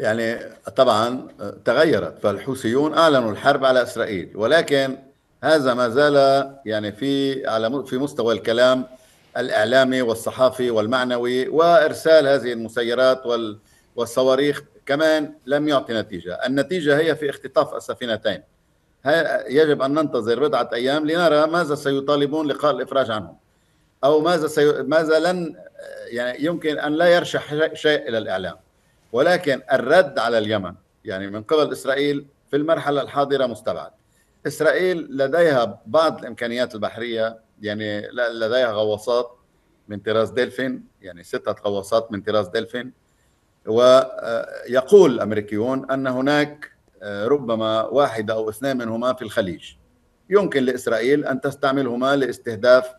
يعني طبعا تغيرت فالحوثيون اعلنوا الحرب على اسرائيل ولكن هذا ما زال يعني في على في مستوى الكلام الاعلامي والصحافي والمعنوي وارسال هذه المسيرات والصواريخ كمان لم يعطي نتيجه، النتيجه هي في اختطاف السفينتين. يجب ان ننتظر بضعه ايام لنرى ماذا سيطالبون لقاء الافراج عنهم. او ماذا سي... ماذا لن يعني يمكن ان لا يرشح شيء الى الاعلام. ولكن الرد على اليمن يعني من قبل إسرائيل في المرحلة الحاضرة مستبعد إسرائيل لديها بعض الإمكانيات البحرية يعني لديها غواصات من طراز دلفين يعني ستة غواصات من طراز دلفين ويقول آه، الأمريكيون أن هناك آه، ربما واحدة أو اثنين منهما في الخليج يمكن لإسرائيل أن تستعملهما لاستهداف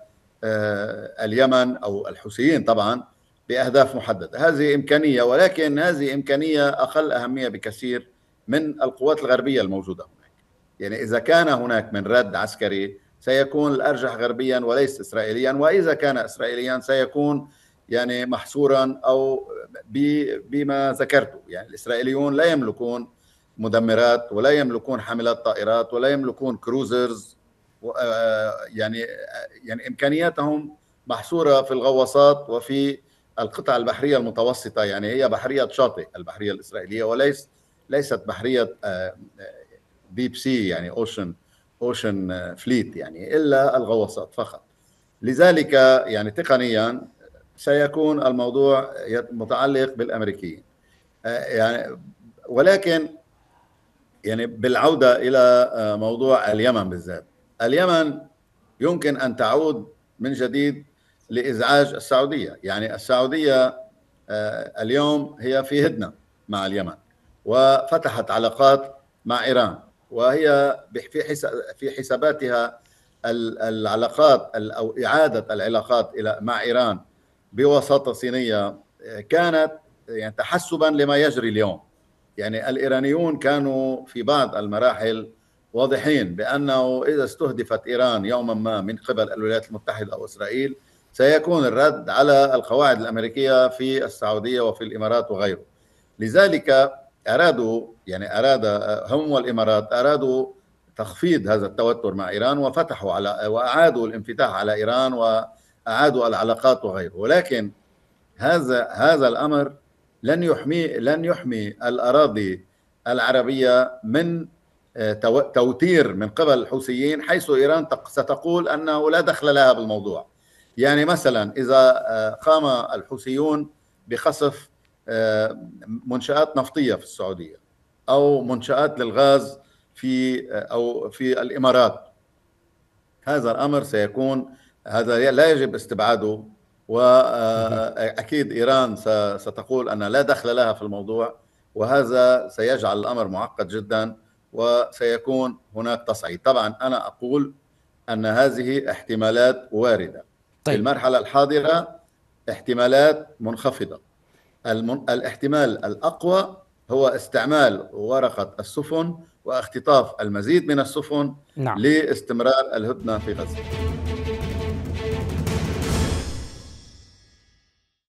آه، اليمن أو الحوثيين طبعا باهداف محدده، هذه امكانيه ولكن هذه امكانيه اقل اهميه بكثير من القوات الغربيه الموجوده هناك. يعني اذا كان هناك من رد عسكري سيكون الارجح غربيا وليس اسرائيليا، واذا كان اسرائيليا سيكون يعني محصورا او بما ذكرته، يعني الاسرائيليون لا يملكون مدمرات ولا يملكون حاملات طائرات ولا يملكون كروزرز آه، يعني آه، يعني امكانياتهم محصوره في الغواصات وفي القطع البحريه المتوسطه يعني هي بحريه شاطئ البحريه الاسرائيليه وليس ليست بحريه ديب آه، سي آه، يعني اوشن اوشن فليت يعني الا الغواصات فقط لذلك يعني تقنيا سيكون الموضوع متعلق بالامريكيين آه، يعني ولكن يعني بالعوده الى موضوع اليمن بالذات اليمن يمكن ان تعود من جديد لازعاج السعوديه، يعني السعوديه آه، اليوم هي في هدنه مع اليمن وفتحت علاقات مع ايران وهي في في حساباتها العلاقات او اعاده العلاقات الى مع ايران بوساطه صينيه آه، كانت يعني تحسبا لما يجري اليوم يعني الايرانيون كانوا في بعض المراحل واضحين بانه اذا استهدفت ايران يوما ما من قبل الولايات المتحده او اسرائيل سيكون الرد على القواعد الامريكيه في السعوديه وفي الامارات وغيره. لذلك ارادوا يعني اراد هم والامارات ارادوا تخفيض هذا التوتر مع ايران وفتحوا على واعادوا الانفتاح على ايران واعادوا العلاقات وغيره، ولكن هذا هذا الامر لن يحمي لن يحمي الاراضي العربيه من توتير من قبل الحوثيين حيث ايران ستقول انه لا دخل لها بالموضوع. يعني مثلا إذا آه، قام الحوثيون بخصف آه، منشآت نفطية في السعودية أو منشآت للغاز في آه، أو في الإمارات هذا الأمر سيكون هذا لا يجب استبعاده وأكيد إيران ستقول أن لا دخل لها في الموضوع وهذا سيجعل الأمر معقد جدا وسيكون هناك تصعيد طبعا أنا أقول أن هذه احتمالات واردة طيب. في المرحلة الحاضرة احتمالات منخفضة المن... الاحتمال الأقوى هو استعمال ورقة السفن واختطاف المزيد من السفن نعم. لاستمرار الهدنة في غزة